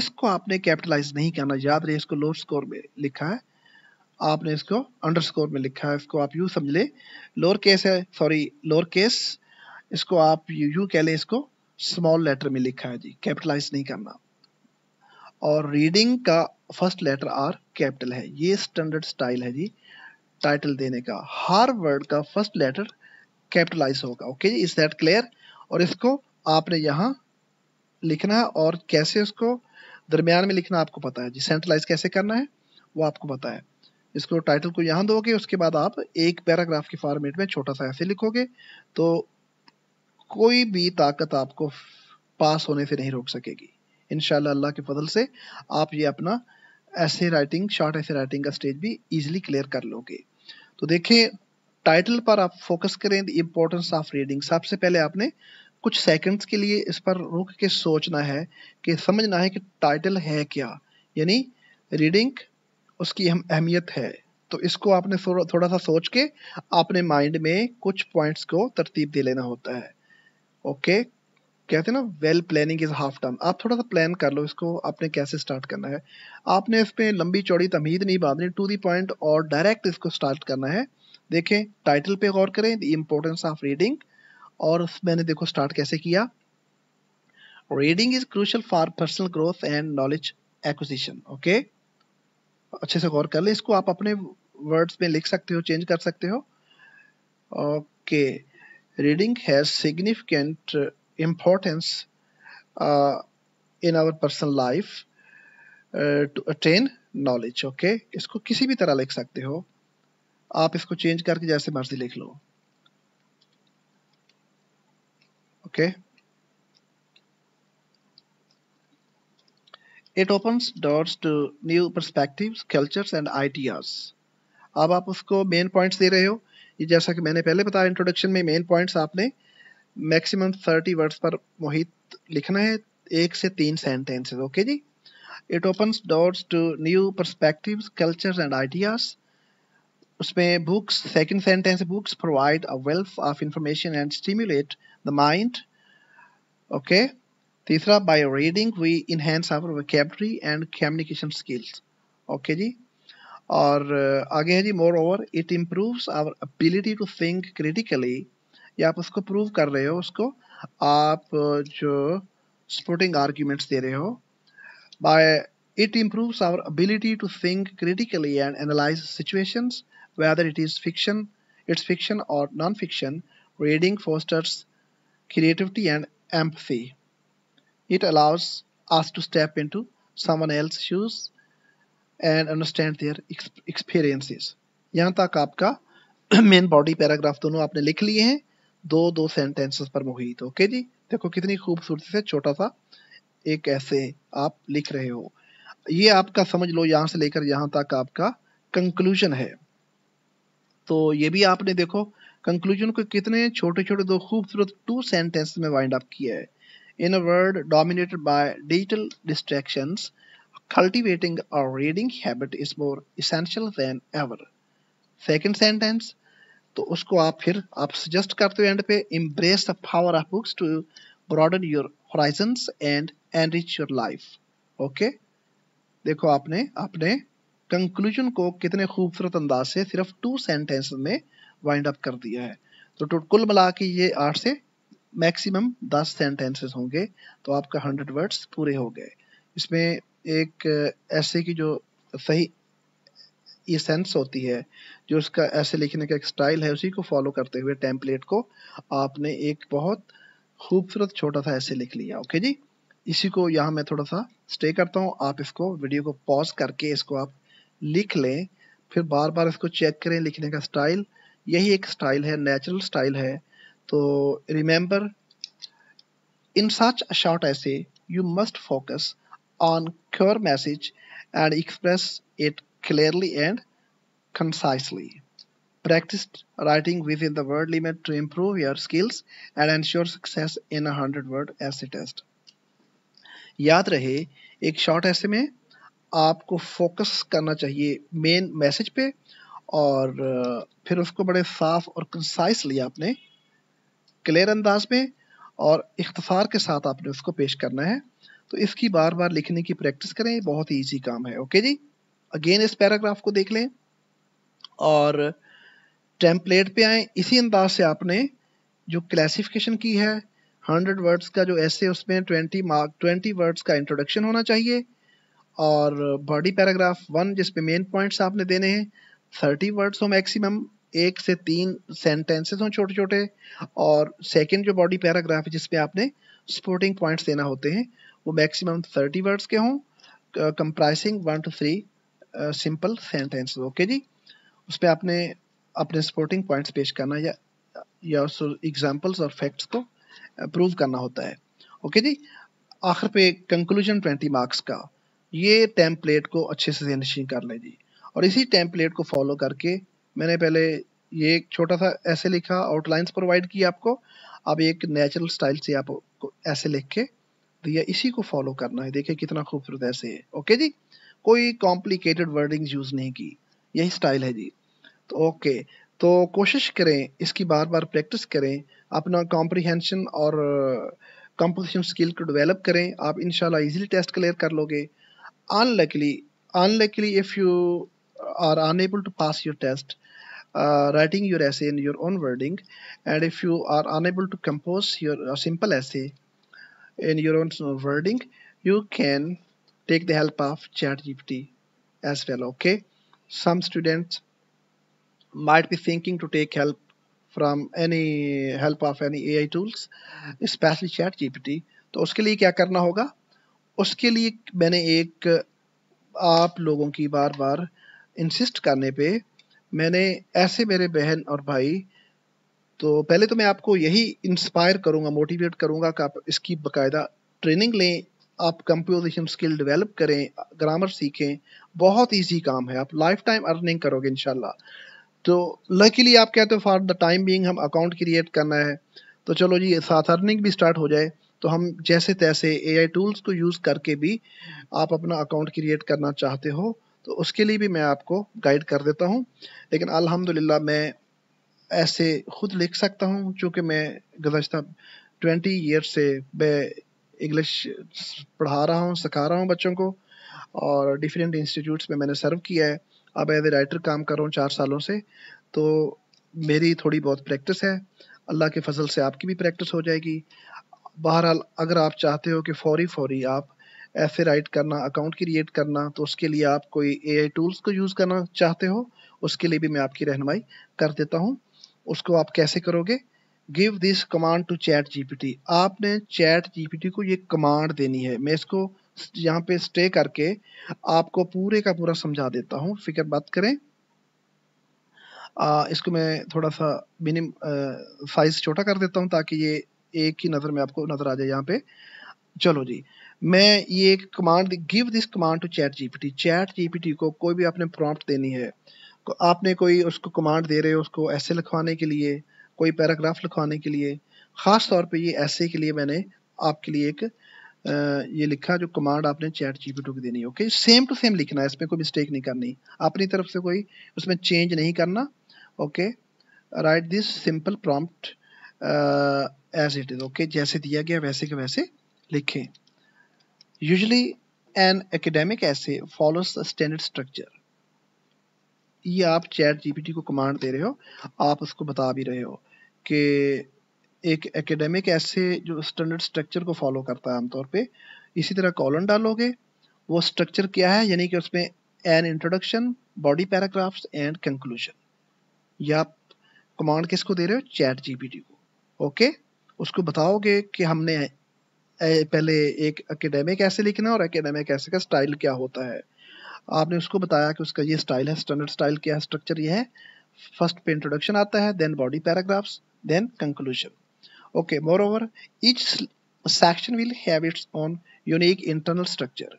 इसको आपने कैपिटलाइज नहीं करना याद रहे इसको लो स्कोर में लिखा है आपने इसको अंडरस्कोर में लिखा है इसको आप यू समझ लें लोअर केस है सॉरी लोअर केस इसको आप यू यू कह लें इसको स्मॉल लेटर में लिखा है जी कैपिटलाइज नहीं करना और रीडिंग का फर्स्ट लेटर आर कैपिटल है ये स्टैंडर्ड स्टाइल है जी टाइटल देने का हर वर्ड का फर्स्ट लेटर कैपिटलाइज होगा ओके जी इज दैट क्लियर और इसको आपने यहाँ लिखना है और कैसे उसको दरमियान में लिखना आपको पता है जी सेंट्रलाइज कैसे करना है वो आपको पता है इसको टाइटल को यहाँ दोगे उसके बाद आप एक पैराग्राफ के फॉर्मेट में छोटा सा ऐसे लिखोगे तो कोई भी ताकत आपको पास होने से नहीं रोक सकेगी इन अल्लाह के फजल से आप ये अपना essay writing short essay writing का स्टेज भी इजिली क्लियर कर लोगे तो देखें टाइटल पर आप फोकस करें द इम्पोर्टेंस ऑफ रीडिंग सबसे पहले आपने कुछ सेकंड्स के लिए इस पर रुक के सोचना है कि समझना है कि टाइटल है क्या यानी रीडिंग उसकी हम अहमियत है तो इसको आपने थोड़ा सा सोच के अपने माइंड में कुछ पॉइंट्स को तरतीब दे लेना होता है ओके कहते हैं ना well planning is half term आप थोड़ा सा प्लान कर लो इसको आपने कैसे स्टार्ट करना है आपने इस पर लंबी चौड़ी तमीद नहीं बांधनी टू दी पॉइंट और डायरेक्ट इसको स्टार्ट करना है देखें टाइटल पे गौर करें द इम्पोर्टेंस ऑफ रीडिंग और मैंने देखो स्टार्ट कैसे किया reading is crucial for personal growth and knowledge acquisition okay अच्छे से गौर कर ले इसको आप अपने वर्ड्स में लिख सकते हो चेंज कर सकते हो okay reading has significant importance in our personal life to attain knowledge okay इसको किसी भी तरह लिख सकते हो आप इसको चेंज करके जैसे मर्जी लिख लो okay okay? It opens doors to new perspectives, cultures and ideas अब आप उसको मेन पॉइंट्स दे रहे हो ये जैसा कि मैंने पहले बताया इंट्रोडक्शन में मेन पॉइंट्स आपने मैक्सिमम थर्टी वर्ड्स पर मोहित लिखना है एक से तीन सेंटेंसेस ओके जी it opens doors to new perspectives cultures and ideas उसमें books second sentence books provide a wealth of information and stimulate the mind okay तीसरा by reading we enhance our vocabulary and communication skills okay जी और uh, आगे है जी moreover it improves our ability to think critically या आप उसको prove कर रहे हो उसको आप uh, जो स्पोर्टिंग आर्ग्यूमेंट्स दे रहे हो by it improves our ability to think critically and analyse situation whether it is fiction it's fiction और non fiction reading fosters creativity and empathy It allows us to step into someone else's shoes and understand their experiences. यहाँ तक आपका main body paragraph दोनों आपने लिख लिए हैं दो दो सेंटेंसेस पर मोहित ओके जी देखो कितनी खूबसूरती से छोटा सा एक ऐसे आप लिख रहे हो ये आपका समझ लो यहाँ से लेकर यहाँ तक आपका कंक्लूजन है तो ये भी आपने देखो कंक्लूजन को कितने छोटे छोटे दो खूबसूरत टू सेंटेंस में वाइंड अप किया है In a world dominated by digital distractions, cultivating a reading habit is more essential than ever. Second sentence, तो उसको आप फिर आप सजेस्ट करते हो एंड पे embrace the power of books to broaden your horizons and enrich your life. Okay? देखो आपने अपने कंक्लूजन को कितने खूबसूरत अंदाज से सिर्फ टू सेंटेंस में वाइंड अप कर दिया है तो कुल मिला के ये आठ से मैक्सिमम दस सेंटेंसेस होंगे तो आपका हंड्रेड वर्ड्स पूरे हो गए इसमें एक ऐसे की जो सही ये सेंस होती है जो उसका ऐसे लिखने का एक स्टाइल है उसी को फॉलो करते हुए टेम्पलेट को आपने एक बहुत खूबसूरत छोटा सा ऐसे लिख लिया ओके जी इसी को यहाँ मैं थोड़ा सा स्टे करता हूँ आप इसको वीडियो को पॉज करके इसको आप लिख लें फिर बार बार इसको चेक करें लिखने का स्टाइल यही एक स्टाइल है नेचुरल स्टाइल है तो remember in such a short essay you must focus on core message and express it clearly and concisely practice writing within the word limit to improve your skills and ensure success in a hundred word essay test याद रहे एक short ऐसे में आपको focus करना चाहिए main message पे और फिर उसको बड़े साफ और कंसाइसली आपने क्लियर अंदाज में और इख्तसार के साथ आपने उसको पेश करना है तो इसकी बार बार लिखने की प्रैक्टिस करें बहुत ही ईजी काम है ओके जी अगेन इस पैराग्राफ को देख लें और टेम्पलेट पे आए इसी अंदाज से आपने जो क्लासिफिकेशन की है हंड्रेड वर्ड्स का जो ऐसे उसमें ट्वेंटी मार्क ट्वेंटी वर्ड्स का इंट्रोडक्शन होना चाहिए और बॉडी पैराग्राफ वन जिसपे मेन पॉइंट्स आपने देने हैं थर्टी वर्ड्स हो मैक्सिमम एक से तीन सेंटेंसेस हों छोटे छोटे और सेकंड जो बॉडी पैराग्राफ है जिसमें आपने सपोर्टिंग पॉइंट्स देना होते हैं वो मैक्सिमम थर्टी वर्ड्स के हों comprising one two three simple sentence okay जी उस पर आपने अपने सपोर्टिंग पॉइंट्स पेश करना या या एग्जाम्पल्स और फैक्ट्स को प्रूव करना होता है ओके जी आखिर पे कंक्लूजन ट्वेंटी मार्क्स का ये टेम्पलेट को अच्छे से नशीन कर लें जी और इसी टेम्पलेट को फॉलो करके मैंने पहले ये एक छोटा सा ऐसे लिखा आउटलाइंस प्रोवाइड की आपको अब एक नेचुरल स्टाइल से आपको ऐसे लिख के दिया इसी को फॉलो करना है देखिए कितना खूबसूरत ऐसे है ओके जी कोई कॉम्प्लिकेटेड वर्डिंग यूज़ नहीं की यही स्टाइल है जी तो ओके तो कोशिश करें इसकी बार बार प्रैक्टिस करें अपना कॉम्प्रीहेंशन और कंपोजिशन uh, स्किल को डेवलप करें आप इनशाला इजीली टेस्ट क्लियर कर लोगे unluckily unluckily if you are unable to pass your test uh, writing your essay in your own wording and if you are unable to compose your uh, simple essay in your own wording you can take the help of chat gpt as well okay some students might be thinking to take help from any help of any AI tools especially chat ChatGPT तो उसके लिए क्या करना होगा उसके लिए मैंने एक आप लोगों की बार बार इंसिस्ट करने पे मैंने ऐसे मेरे बहन और भाई तो पहले तो मैं आपको यही इंस्पायर करूँगा मोटिवेट करूँगा कि आप इसकी बकायदा ट्रेनिंग लें आप कंपोजिशन स्किल डेवलप करें ग्रामर सीखें बहुत इजी काम है आप लाइफ टाइम अर्निंग करोगे इनशाला तो लकीली आप कहते हो फॉर द टाइम बींग हम अकाउंट क्रिएट करना है तो चलो जी साथ अर्निंग भी स्टार्ट हो जाए तो हम जैसे तैसे ए टूल्स को यूज़ करके भी आप अपना अकाउंट क्रिएट करना चाहते हो तो उसके लिए भी मैं आपको गाइड कर देता हूँ लेकिन अल्हम्दुलिल्लाह मैं ऐसे खुद लिख सकता हूँ चूँकि मैं गुजशत ट्वेंटी ईयर से मैं इंग्लिश पढ़ा रहा हूँ सिखा रहा हूँ बच्चों को और डिफरेंट इंस्टीट्यूट्स में मैंने सर्व किया है अब एज ए राइटर काम कर रहा हूँ चार सालों से तो मेरी थोड़ी बहुत प्रैक्टिस है अल्लाह के फजल से आपकी भी प्रैक्टिस हो जाएगी बहरहाल अगर आप चाहते हो कि फौरी फौरी आप ऐसे राइट करना अकाउंट क्रिएट करना तो उसके लिए आप कोई ए टूल्स को यूज़ करना चाहते हो उसके लिए भी मैं आपकी रहनमाई कर देता हूँ उसको आप कैसे करोगे give this command to chat G आपने चैट जी को ये कमांड देनी है मैं इसको यहाँ पे स्टे करके आपको पूरे का पूरा समझा देता हूँ फिक्र बात करें आ, इसको मैं थोड़ा सा मिनिम साइज छोटा कर देता हूँ ताकि ये एक ही नज़र में आपको नज़र आ जाए यहाँ पे चलो जी मैं ये एक command give this command to ChatGPT ChatGPT को कोई भी आपने प्रॉम्प्ट देनी है आपने कोई उसको कमांड दे रहे हो उसको ऐसे लिखवाने के लिए कोई पैराग्राफ लिखवाने के लिए ख़ास तौर पे ये ऐसे के लिए मैंने आपके लिए एक ये लिखा जो कमांड आपने चैट जीपीटी को देनी है ओके सेम टू सेम लिखना है इसमें कोई मिस्टेक नहीं करनी अपनी तरफ से कोई उसमें चेंज नहीं करना okay write this simple prompt as it is okay जैसे दिया गया वैसे के वैसे लिखें Usually an academic essay follows the standard structure. ये आप चैट जीपीटी को कमांड दे रहे हो आप उसको बता भी रहे हो कि एक एकेडमिक ऐसे जो स्टैंडर्ड स्ट्रक्चर को फॉलो करता है आमतौर पे इसी तरह कॉलन डालोगे वो स्ट्रक्चर क्या है यानी कि उसमें an introduction body paragraphs and conclusion ये आप कमांड किसको दे रहे हो चैट जीपीटी को ओके उसको बताओगे कि हमने पहले एक एकेडमिक ऐसे लिखना और एकेडमिक ऐसे का स्टाइल क्या होता है आपने उसको बताया कि उसका ये स्टाइल है स्टैंडर्ड स्टाइल क्या है स्ट्रक्चर ये है फर्स्ट पे इंट्रोडक्शन आता है then body paragraphs then conclusion okay moreover each section will have its own unique internal structure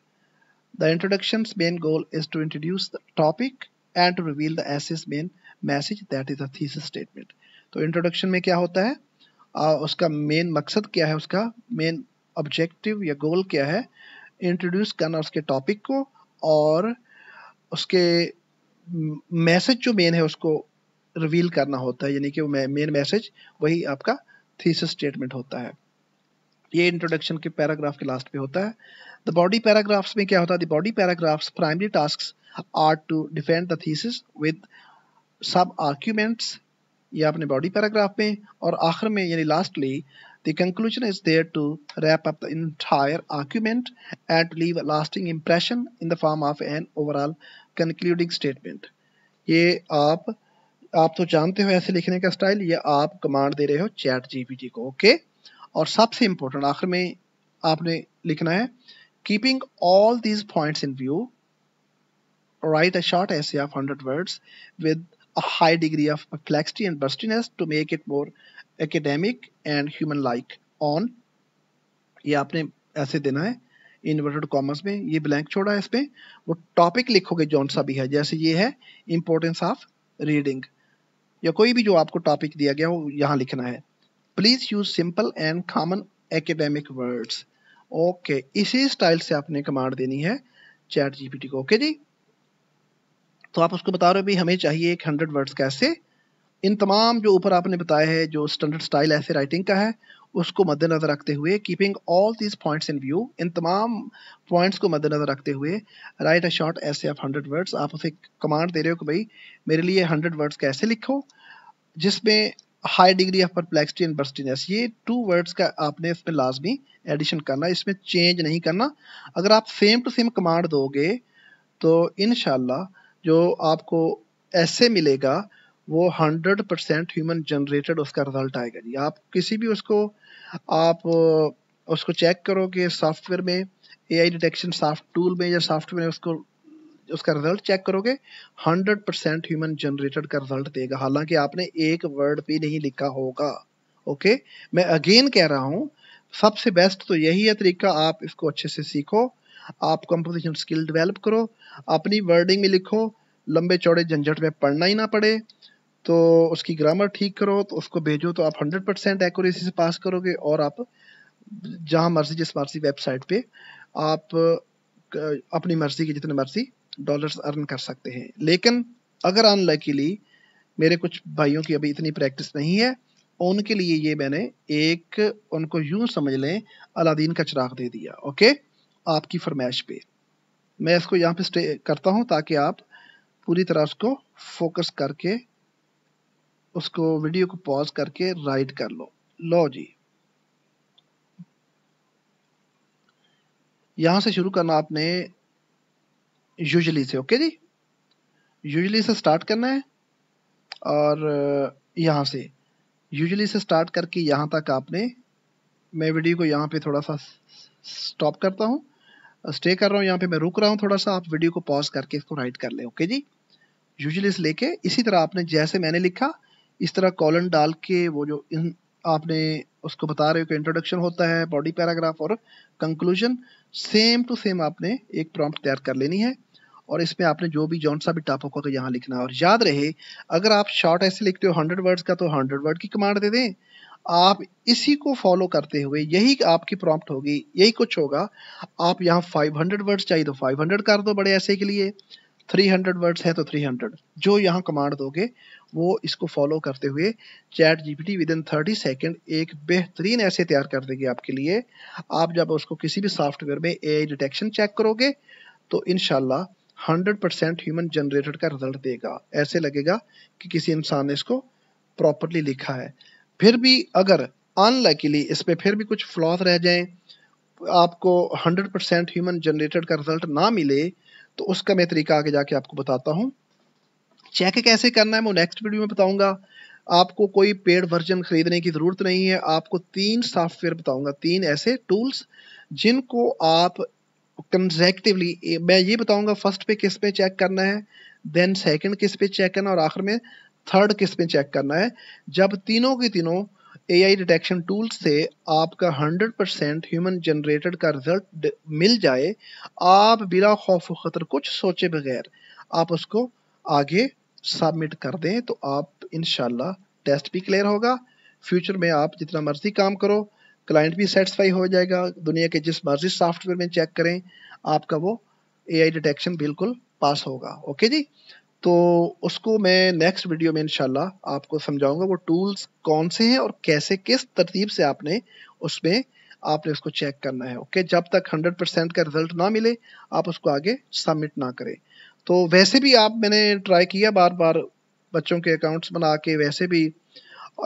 the introduction main goal is to introduce the topic and to reveal the thesis main message that is us statement तो introduction में क्या होता है उसका main मकसद क्या है उसका मेन ऑब्जेक्टिव या गोल क्या है इंट्रोड्यूस करना उसके टॉपिक को और उसके मैसेज जो मेन है उसको रिवील करना होता है यानी कि मेन मैसेज वही आपका थीसिस स्टेटमेंट होता है ये इंट्रोडक्शन के पैराग्राफ के लास्ट पे होता है द बॉडी पैराग्राफ्स में क्या होता है the body paragraphs primary task are to defend the thesis with sub arguments ये आपने बॉडी पैराग्राफ में और आखिर में यानी lastly The conclusion is there to wrap up the entire argument and leave a lasting impression in the form of an overall concluding statement. ये आप आप तो जानते हो ऐसे लिखने का स्टाइल ये आप कमांड दे रहे हो चैट जीपीटी को ओके और सबसे इंपॉर्टेंट आखिर में आपने लिखना है keeping all these points in view write a short essay of 100 words with a high degree of complexity and burstiness to make it more academic and human like on ये आपने ऐसे देना है इन्वर्टेड कॉमर्स में ये blank छोड़ा है इसमें वो टॉपिक लिखोगे जौन सा भी है जैसे ये है इंपॉर्टेंस ऑफ रीडिंग या कोई भी जो आपको टॉपिक दिया गया हो यहाँ लिखना है please use simple and common academic words okay इसी स्टाइल से आपने कमांड देनी है चैट जीपीटी को ओके जी तो आप उसको बता रहे हो भी हमें चाहिए एक हंड्रेड वर्ड्स कैसे इन तमाम जो ऊपर आपने बताया है जो स्टैंडर्ड स्टाइल ऐसे राइटिंग का है उसको मद्देनजर रखते हुए keeping all these points in view इन तमाम पॉइंट्स को मद्देनजर रखते हुए write a short essay of hundred words आप उसे कमांड दे रहे हो कि भाई मेरे लिए हंड्रेड वर्ड्स का ऐसे लिखो जिसमें high degree of perplexity and burstiness ये टू वर्ड्स का आपने इसमें लाजमी एडिशन करना इसमें चेंज नहीं करना अगर आप सेम टू सेम कमांड दोगे तो इन जो आपको ऐसे मिलेगा वो हंड्रेड परसेंट ह्यूमन जनरेटेड उसका रिजल्ट आएगा जी आप किसी भी उसको आप उसको चेक करो कि सॉफ्टवेयर में A I detection soft tool में या सॉफ्टवेयर में उसको उसका रिजल्ट चेक करोगे हंड्रेड परसेंट ह्यूमन जनरेटेड का रिजल्ट देगा हालांकि आपने एक वर्ड भी नहीं लिखा होगा ओके मैं अगेन कह रहा हूँ सबसे बेस्ट तो यही है तरीका आप इसको अच्छे से सीखो आप कंपोजिशन स्किल डेवलप करो अपनी वर्डिंग में लिखो लंबे चौड़े झंझट में पढ़ना ही ना पड़े तो उसकी ग्रामर ठीक करो तो उसको भेजो तो आप हंड्रेड परसेंट एक्यूरेसी से पास करोगे और आप जहाँ मर्जी जिस मर्जी वेबसाइट पे आप अपनी मर्जी के जितने मर्जी डॉलर्स अर्न कर सकते हैं लेकिन अगर अनलकीली मेरे कुछ भाइयों की अभी इतनी प्रैक्टिस नहीं है उनके लिए ये मैंने एक उनको यूं समझ लें अलादीन का चिराग दे दिया ओके आपकी फरमाइश पे मैं इसको यहाँ पे स्टे करता हूँ ताकि आप पूरी तरह उसको फोकस करके उसको वीडियो को पॉज करके राइट कर लो लो जी यहां से शुरू करना आपने यूजली से ओके जी यूजली से स्टार्ट करना है और यहां से यूजली से स्टार्ट करके यहां तक आपने मैं वीडियो को यहां पे थोड़ा सा स्टॉप करता हूं स्टे कर रहा हूं यहां पे मैं रुक रहा हूँ थोड़ा सा आप वीडियो को पॉज करके इसको राइट कर ले ओके जी यूजली से लेके इसी तरह आपने जैसे मैंने लिखा इस तरह कॉलन डाल के वो जो इन आपने उसको बता रहे हो कि इंट्रोडक्शन होता है बॉडी पैराग्राफ और कंक्लूजन सेम टू सेम आपने एक प्रॉम्प्ट तैयार कर लेनी है और इसमें आपने जो भी जौन सा भी टॉपिक होगा यहाँ लिखना है और याद रहे अगर आप शॉर्ट ऐसे लिखते हो हंड्रेड वर्ड्स का तो हंड्रेड वर्ड की कमांड दे दें आप इसी को फॉलो करते हुए यही आपकी प्रॉम्प्ट होगी यही कुछ होगा आप यहाँ 500 वर्ड्स चाहिए तो 500 कर दो बड़े ऐसे के लिए 300 वर्ड्स है तो 300 जो यहाँ कमांड दोगे वो इसको फॉलो करते हुए chat GPT within 30 second एक बेहतरीन ऐसे तैयार कर देगी आपके लिए आप जब उसको किसी भी सॉफ्टवेयर में ए डिटेक्शन चेक करोगे तो इनशाला 100% ह्यूमन जनरेटेड का रिजल्ट देगा ऐसे लगेगा कि किसी इंसान ने इसको प्रॉपरली लिखा है फिर भी अगर अनलाइकली इस पर फिर भी कुछ फ्लॉज रह जाए आपको 100% ह्यूमन जनरेटेड का रिजल्ट ना मिले तो उसका मैं तरीका आगे जाके आपको बताता हूँ चेक कैसे करना है मैं नेक्स्ट वीडियो में बताऊँगा आपको कोई पेड वर्जन खरीदने की ज़रूरत नहीं है आपको तीन सॉफ्टवेयर बताऊंगा तीन ऐसे टूल्स जिनको आप कंजेक्टिवली मैं ये बताऊंगा फर्स्ट पे किस पे चेक करना है देन सेकंड किस पे चेक करना और आखिर में थर्ड किस पे चेक करना है जब तीनों की तीनों एआई डिटेक्शन टूल से आपका 100 परसेंट ह्यूमन जनरेटेड का रिजल्ट मिल जाए आप बिना खौफ खतर कुछ सोचे बगैर आप उसको आगे सबमिट कर दें तो आप इन टेस्ट भी क्लियर होगा फ्यूचर में आप जितना मर्जी काम करो क्लाइंट भी सेटिस्फाई हो जाएगा दुनिया के जिस मर्जी सॉफ्टवेयर में चेक करें आपका वो एआई डिटेक्शन बिल्कुल पास होगा ओके जी तो उसको मैं नेक्स्ट वीडियो में इनशाला आपको समझाऊंगा वो टूल्स कौन से हैं और कैसे किस तरतीब से आपने उसमें आपने उसको चेक करना है ओके जब तक 100 परसेंट का रिजल्ट ना मिले आप उसको आगे सबमिट ना करें तो वैसे भी आप मैंने ट्राई किया बार बार बच्चों के अकाउंट्स बना के वैसे भी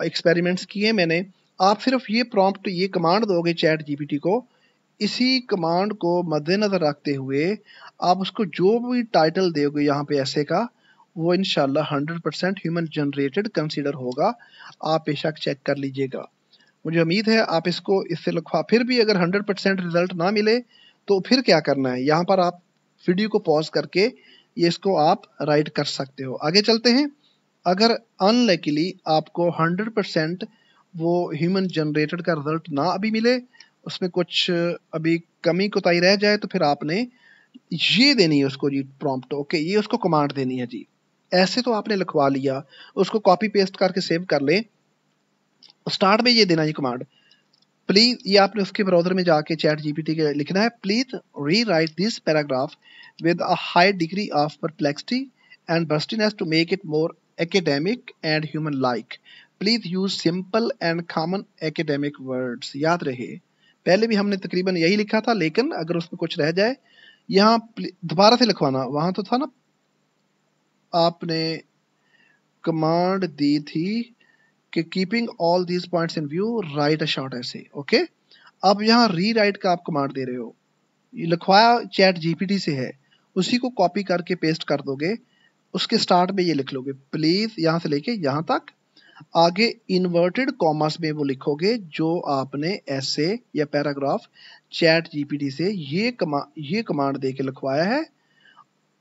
एक्सपेरिमेंट्स किए मैंने आप सिर्फ ये प्रॉम्प्ट ये कमांड दोगे चैट जीपीटी को इसी कमांड को मद्देनज़र रखते हुए आप उसको जो भी टाइटल दोगे यहाँ पे ऐसे का वो इन hundred percent human generated consider होगा आप बेशक चेक कर लीजिएगा मुझे उम्मीद है आप इसको इससे लिखवा फिर भी अगर हंड्रेड परसेंट रिजल्ट ना मिले तो फिर क्या करना है यहाँ पर आप वीडियो को पॉज करके ये इसको आप राइट कर सकते हो आगे चलते हैं अगर अनलकीली आपको हंड्रेड परसेंट वो ह्यूमन जनरेटेड का रिजल्ट ना अभी मिले उसमें कुछ अभी कमी कोताही रह जाए तो फिर आपने ये देनी है उसको जी प्रॉम्प्ट ओके ये उसको कमांड देनी है जी ऐसे तो आपने लिखवा लिया उसको कॉपी पेस्ट करके सेव कर लें स्टार्ट में ये देना है कमांड प्लीज ये आपने उसके ब्राउजर में जाके चैट जीपीटी के लिखना है please rewrite this paragraph with a high degree of perplexity and burstiness to make it more academic and human like please use simple and common academic words याद रहे पहले भी हमने तकरीबन यही लिखा था लेकिन अगर उसमें कुछ रह जाए यहाँ दोबारा से लिखवाना वहां तो था ना आपने कमांड दी थी कि keeping all these points in view write a short essay okay अब यहाँ री राइट का आप कमांड दे रहे हो लिखवाया चैट जीपीटी से है उसी को कॉपी करके पेस्ट कर दोगे उसके स्टार्ट में ये लिख लोगे प्लीज यहाँ से लेके यहाँ तक आगे इन्वर्टेड कॉमर्स में वो लिखोगे जो आपने ऐसे या पैराग्राफ चैट जीपीटी से ये कमा ये कमांड दे के लिखवाया है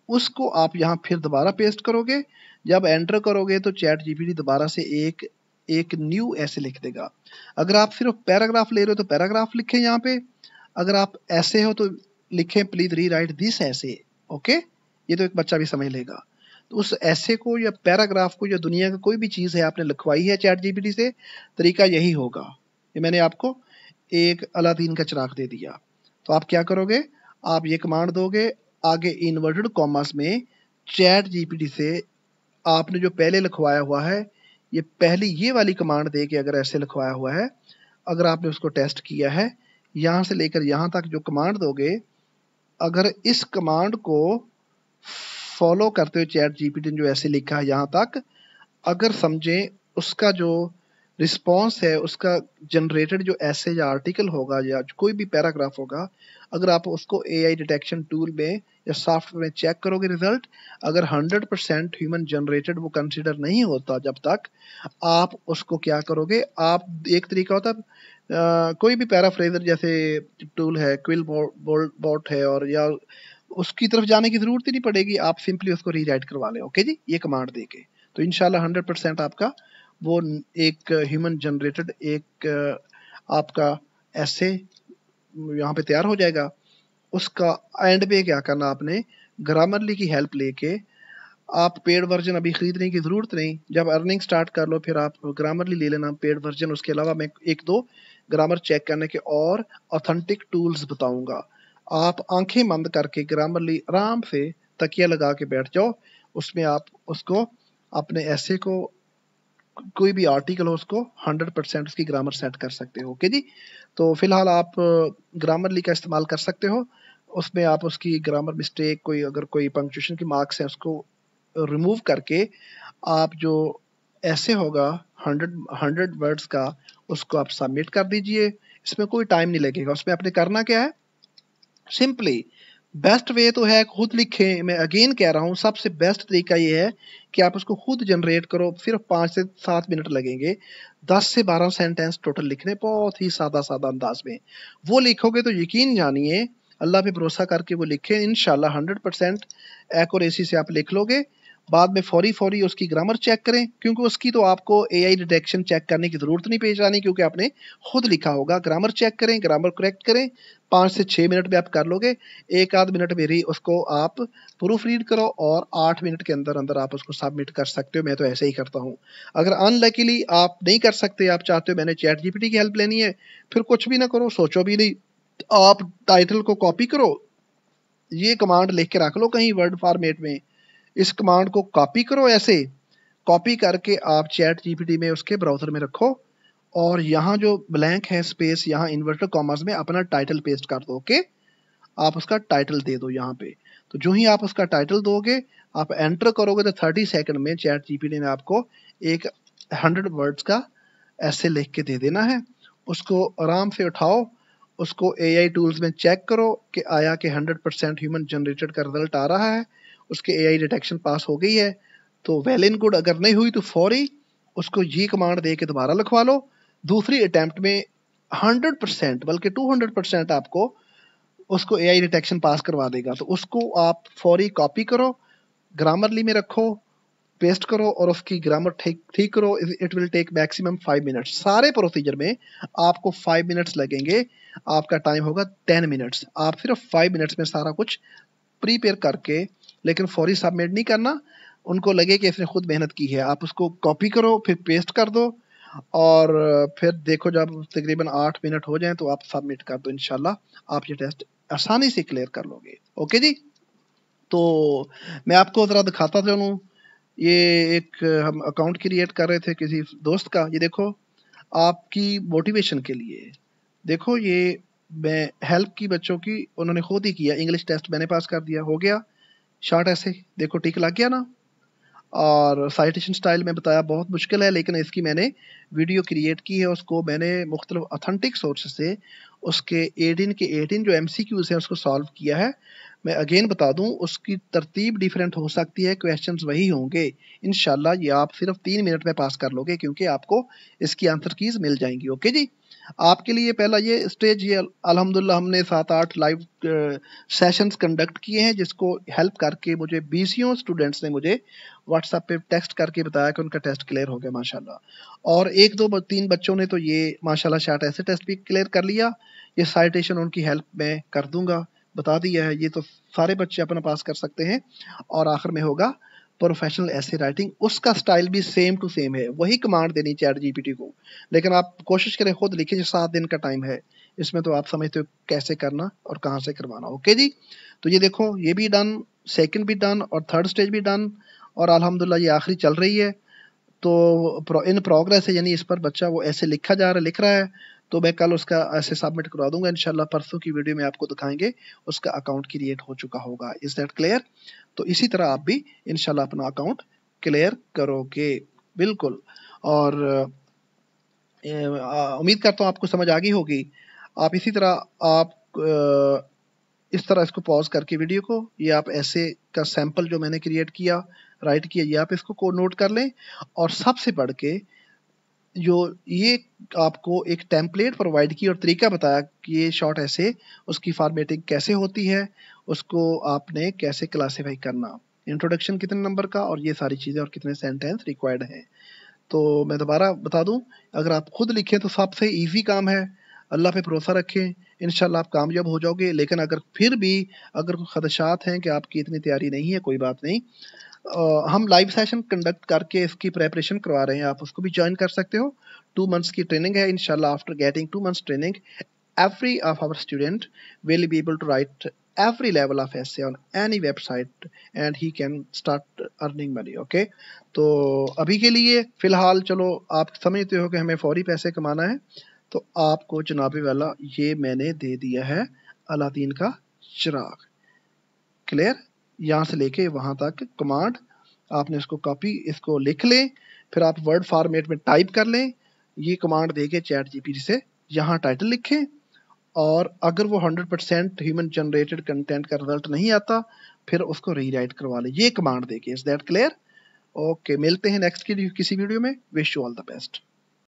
उसको आप यहाँ फिर दोबारा पेस्ट करोगे जब एंटर करोगे तो चैट जीपीटी दोबारा से एक एक न्यू ऐसे लिख देगा अगर आप सिर्फ पैराग्राफ ले रहे हो तो पैराग्राफ लिखें यहाँ पे अगर आप ऐसे हो तो लिखें प्लीज री राइट दिस ऐसे ओके ये तो एक बच्चा भी समझ लेगा तो उस ऐसे को या पैराग्राफ को या दुनिया का कोई भी चीज़ है आपने लिखवाई है चैट जीपीटी से तरीका यही होगा ये मैंने आपको एक अलादीन का चिराग दे दिया तो आप क्या करोगे आप ये कमांड दोगे आगे इन्वर्टेड कॉमर्स में चैट जीपीटी से आपने जो पहले लिखवाया हुआ है ये पहली ये वाली कमांड दे के अगर ऐसे लिखवाया हुआ है अगर आपने उसको टेस्ट किया है यहाँ से लेकर यहाँ तक जो कमांड दोगे अगर इस कमांड को फॉलो करते हुए चैट जीपीटी ने जो ऐसे लिखा है यहाँ तक अगर समझें उसका जो रिस्पॉन्स है उसका जनरेटेड जो ऐसे या आर्टिकल होगा या कोई भी पैराग्राफ होगा अगर आप उसको ए आई डिटेक्शन टूल में या सॉफ्टवेयर में चेक करोगे रिजल्ट अगर 100 परसेंट ह्यूमन जनरेटेड वो कंसिडर नहीं होता जब तक आप उसको क्या करोगे आप एक तरीका होता है कोई भी पैराफ्रेजर जैसे टूल है क्विल बोट है और या उसकी तरफ जाने की ज़रूरत ही नहीं पड़ेगी आप सिंपली उसको रीराइट करवा लें ओके जी ये कमांड दे के तो इनशाला हंड्रेड परसेंट आपका वो एक ह्यूमन जनरेटेड एक uh, आपका ऐसे यहाँ पे तैयार हो जाएगा उसका एंड पे क्या करना आपने ग्रामरली की हेल्प लेके आप पेड वर्जन अभी खरीदने की ज़रूरत नहीं जब अर्निंग स्टार्ट कर लो फिर आप ग्रामरली ले लेना पेड वर्जन उसके अलावा मैं एक दो ग्रामर चेक करने के और ऑथेंटिक टूल्स बताऊंगा आप आंखें मंद करके ग्रामरली आराम से तकिया लगा के बैठ जाओ उसमें आप उसको अपने ऐसे को कोई भी आर्टिकल हो उसको 100 परसेंट उसकी ग्रामर सेट कर सकते हो ओके जी तो फिलहाल आप ग्रामरली का इस्तेमाल कर सकते हो उसमें आप उसकी ग्रामर मिस्टेक कोई अगर कोई पंक्चुएशन के मार्क्स हैं उसको रिमूव करके आप जो ऐसे होगा हंड्रेड हंड्रेड वर्ड्स का उसको आप सबमिट कर दीजिए इसमें कोई टाइम नहीं लगेगा उसमें आपने करना क्या है सिंपली बेस्ट वे तो है खुद लिखें मैं अगेन कह रहा हूँ सबसे बेस्ट तरीका ये है कि आप उसको खुद जनरेट करो सिर्फ पाँच से सात मिनट लगेंगे दस से बारह सेंटेंस टोटल लिखने बहुत ही सादा सादा अंदाज में वो लिखोगे तो यकीन जानिए अल्लाह पे भरोसा करके वो लिखें इन हंड्रेड परसेंट एक्यूरेसी से आप लिख लोगे बाद में फौरी फौरी उसकी ग्रामर चेक करें क्योंकि उसकी तो आपको ए आई डिटेक्शन चेक करने की ज़रूरत नहीं पेश आनी क्योंकि आपने खुद लिखा होगा ग्रामर चेक करें ग्रामर करेक्ट करें पाँच से छः मिनट में आप कर लोगे एक आध मिनट मेरी उसको आप प्रूफ रीड करो और आठ मिनट के अंदर अंदर आप उसको सबमिट कर सकते हो मैं तो ऐसे ही करता हूँ अगर अनलकीली आप नहीं कर सकते आप चाहते हो मैंने चैट जी की हेल्प लेनी है फिर कुछ भी ना करो सोचो भी नहीं आप टाइटल को कॉपी करो ये कमांड लिख के रख लो कहीं वर्ड फॉर्मेट में इस कमांड को कॉपी करो ऐसे कॉपी करके आप चैट जीपीटी में उसके ब्राउज़र में रखो और यहाँ जो ब्लैंक है स्पेस यहाँ इन्वर्टर कॉमर्स में अपना टाइटल पेस्ट कर दो ओके आप उसका टाइटल दे दो यहाँ पे तो जो ही आप उसका टाइटल दोगे आप एंटर करोगे तो थर्टी सेकेंड में चैट जीपीटी ने आपको एक हंड्रेड वर्ड्स का ऐसे लिख के दे देना है उसको आराम से उठाओ उसको एआई टूल्स में चेक करो कि आया कि हंड्रेड परसेंट ह्यूमन जनरेटेड का रिजल्ट आ रहा है उसके ए आई डिटेक्शन पास हो गई है तो वेल इन गुड अगर नहीं हुई तो फौरी उसको ये कमांड दे के दोबारा लिखवा लो दूसरी अटैम्प्ट में हंड्रेड परसेंट बल्कि टू हंड्रेड परसेंट आपको उसको ए आई डिटेक्शन पास करवा देगा तो उसको आप फौरी कॉपी करो ग्रामरली में रखो पेस्ट करो और उसकी ग्रामर ठीक ठीक करो it will take maximum five minutes सारे प्रोसीजर में आपको फाइव मिनट्स लगेंगे आपका टाइम होगा टेन मिनट्स आप सिर्फ फाइव मिनट्स में सारा कुछ प्रीपेयर करके लेकिन फौरी सबमिट नहीं करना उनको लगे कि इसने खुद मेहनत की है आप उसको कॉपी करो फिर पेस्ट कर दो और फिर देखो जब तकरीबन आठ मिनट हो जाए तो आप सबमिट कर दो इनशाला आप ये टेस्ट आसानी से क्लियर कर लोगे ओके जी तो मैं आपको ज़रा दिखाता चलूँ ये एक हम अकाउंट क्रिएट कर रहे थे किसी दोस्त का ये देखो आपकी मोटिवेशन के लिए देखो ये मैं हेल्प की बच्चों की उन्होंने खुद ही किया इंग्लिश टेस्ट मैंने पास कर दिया हो गया शॉर्ट ऐसे देखो टिक लग गया ना और साइटेशन स्टाइल में बताया बहुत मुश्किल है लेकिन इसकी मैंने वीडियो क्रिएट की है उसको मैंने मुख्तलिफ अथेंटिक सोर्स से उसके एटीन के एटीन जो एम सी क्यूज़ हैं उसको सॉल्व किया है मैं अगेन बता दूं उसकी तरतीब डिफरेंट हो सकती है क्वेश्चंस वही होंगे इन ये आप सिर्फ तीन मिनट में पास कर लोगे क्योंकि आपको इसकी आंसर कीज मिल जाएंगी ओके जी आपके लिए पहला ये स्टेज ये अल्हम्दुलिल्लाह हमने सात आठ लाइव सेशंस कंडक्ट किए हैं जिसको हेल्प करके मुझे बीसियों स्टूडेंट्स ने मुझे व्हाट्सएप पे टेक्स्ट करके बताया कि उनका टेस्ट क्लियर हो गया माशाल्लाह और एक दो तीन बच्चों ने तो ये माशाल्लाह शार्ट ऐसे टेस्ट भी क्लियर कर लिया ये साइटेशन उनकी हेल्प में कर दूंगा बता दिया है ये तो सारे बच्चे अपना पास कर सकते हैं और आखिर में होगा प्रोफेशनल ऐसे राइटिंग उसका स्टाइल भी सेम टू सेम है वही कमांड देनी चैट जीपीटी को लेकिन आप कोशिश करें खुद लिखें सात दिन का टाइम है इसमें तो आप समझते हो कैसे करना और कहाँ से करवाना ओके जी तो ये देखो ये भी डन सेकंड भी डन और थर्ड स्टेज भी डन और अल्हम्दुलिल्लाह ये आखिरी चल रही है तो इन प्रोग्रेस है यानी इस पर बच्चा वो ऐसे लिखा जा रहा है लिख रहा है तो मैं कल उसका ऐसे सबमिट करवा दूंगा इनशाला परसों की वीडियो में आपको दिखाएंगे उसका अकाउंट क्रिएट हो चुका होगा इज दैट क्लियर तो इसी तरह आप भी इनशाला अपना अकाउंट क्लियर करोगे बिल्कुल और उम्मीद करता हूँ आपको समझ आ गई होगी आप इसी तरह आप इस तरह इसको पॉज करके वीडियो को ये आप ऐसे का सैंपल जो मैंने क्रिएट किया राइट किया ये आप इसको नोट कर लें और सबसे बढ़ के जो ये आपको एक टेम्पलेट प्रोवाइड की और तरीका बताया कि ये शॉर्ट ऐसे उसकी फॉर्मेटिंग कैसे होती है उसको आपने कैसे क्लासीफाई करना इंट्रोडक्शन कितने नंबर का और ये सारी चीज़ें और कितने सेंटेंस रिक्वायर्ड हैं तो मैं दोबारा बता दूं अगर आप खुद लिखें तो सबसे इजी काम है अल्लाह पे भरोसा रखें इन आप कामयाब हो जाओगे लेकिन अगर फिर भी अगर कोई खदशात हैं कि आपकी इतनी तैयारी नहीं है कोई बात नहीं हम लाइव सेशन कंडक्ट करके इसकी प्रेपरेशन करवा रहे हैं आप उसको भी ज्वाइन कर सकते हो टू मंथ्स की ट्रेनिंग है इनशाला after getting two months training every of our student will be able to write every level of essay on any website and he can start earning money okay तो अभी के लिए फिलहाल चलो आप समझते हो कि हमें फौरी पैसे कमाना है तो आपको जनाबे वाला ये मैंने दे दिया है अलादीन का चिराग क्लियर यहाँ से लेके वहाँ तक कमांड आपने इसको कॉपी इसको लिख लें फिर आप वर्ड फॉर्मेट में टाइप कर लें ये कमांड दे के चैट जीपीटी से यहाँ टाइटल लिखें और अगर वो 100 परसेंट ह्यूमन जनरेटेड कंटेंट का रिजल्ट नहीं आता फिर उसको रीराइट करवा लें ये कमांड दे के इज दैट क्लियर ओके मिलते हैं नेक्स्ट की किसी वीडियो में wish you all the best